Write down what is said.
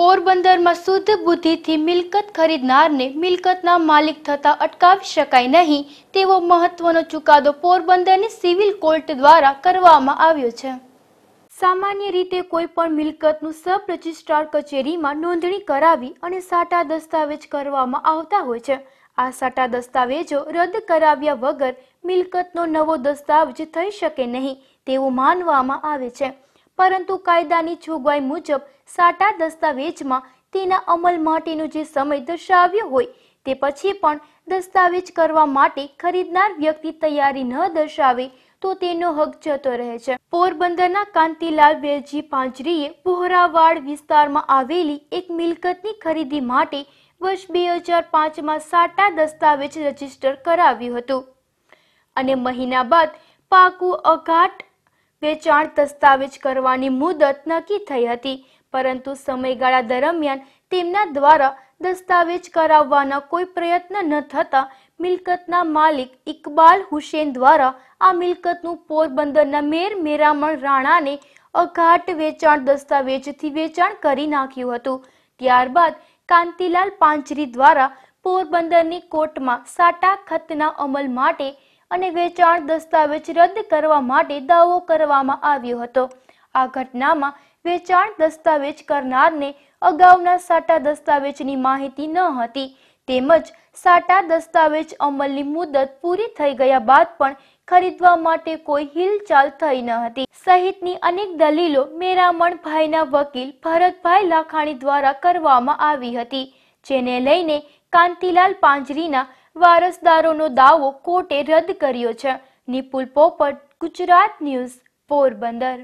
પોરબંદરમાં શુદ્ધ બુદ્ધિથી મિલકત ખરીદનારને મિલકતના માલિક થતા અટકાવી શકાય નહીં તેવો મહત્વનો ચુકાદો પોરબંદરની સિવિલ કોર્ટ દ્વારા કરવામાં આવ્યો છે સામાન્ય રીતે કોઈ પણ મિલકતનું સબ રજિસ્ટ્રાર કચેરીમાં નોંધણી કરાવી અને સાટા દસ્તાવેજ કરવામાં આવતા હોય છે આ સાટા દસ્તાવેજો રદ કરાવ્યા વગર મિલકતનો નવો દસ્તાવેજ થઈ શકે નહીં તેવું માનવામાં આવે છે પરંતુ કાયદાની જોગવાઈ મુજબ સાટા દસ્તાવેજમાં તેના અમલ માટેનો જે સમય દર્શાવ્યો હોય તે પછી પણ દસ્તાવેજ કરવા માટે ખરીદનાર વ્યક્તિ તૈયારી ન દર્શાવે તો તેનો હક જતો રહે છે પોરબંદરના કાંતિલાલ વેલજી પાંજરીએ બોહરાવાડ વિસ્તારમાં આવેલી એક મિલકતની ખરીદી માટે વર્ષ બે હજાર પાંચમાં સાટા દસ્તાવેજ રજીસ્ટર કરાવ્યું હતું અને મહિના બાદ પાકું અઘાટ વેચાણ દસ્તાવેજ કરવાની મુદત નક્કી થઈ હતી પરંતુ સમયગાળા દરમિયાન તેમના દ્વારા દસ્તાવેજ કરાવવાના કોઈ પ્રયત્ન ન થતા મિલકતના માલિક ઇકબાલ હુસેન દ્વારા આ મિલકતનું પોરબંદરના મેર મેરામણ રાણાને અઘાટ વેચાણ દસ્તાવેજથી વેચાણ કરી નાખ્યું હતું ત્યારબાદ કાંતિલાલ પાંચરી દ્વારા પોરબંદરની કોર્ટમાં સાટા ખતના અમલ માટે અને વેચાણ દસ્તાવેજ રદ કરવા માટે દાવો કરવામાં આવ્યો હતો આ ઘટનામાં વેચાણ દસ્તાવેજ કરનારને અગાઉના સાટા દસ્તાવેજની માહિતી ન હતી તેમજ સાટા દસ્તાવેજ અમલની મુદત પૂરી થઈ ગયા બાદ પણ ખરીદવા માટે કોઈ હિલચાલ થઈ ન હતી સહિતની અનેક દલીલો મેરામણભાઈના વકીલ ભરતભાઈ લાખાણી દ્વારા કરવામાં આવી હતી જેને લઈને કાંતિલાલ પાંજરીના વારસદારોનો દાવો કોર્ટે રદ કર્યો છે નિપુલ પોપટ ગુજરાત ન્યૂઝ પોરબંદર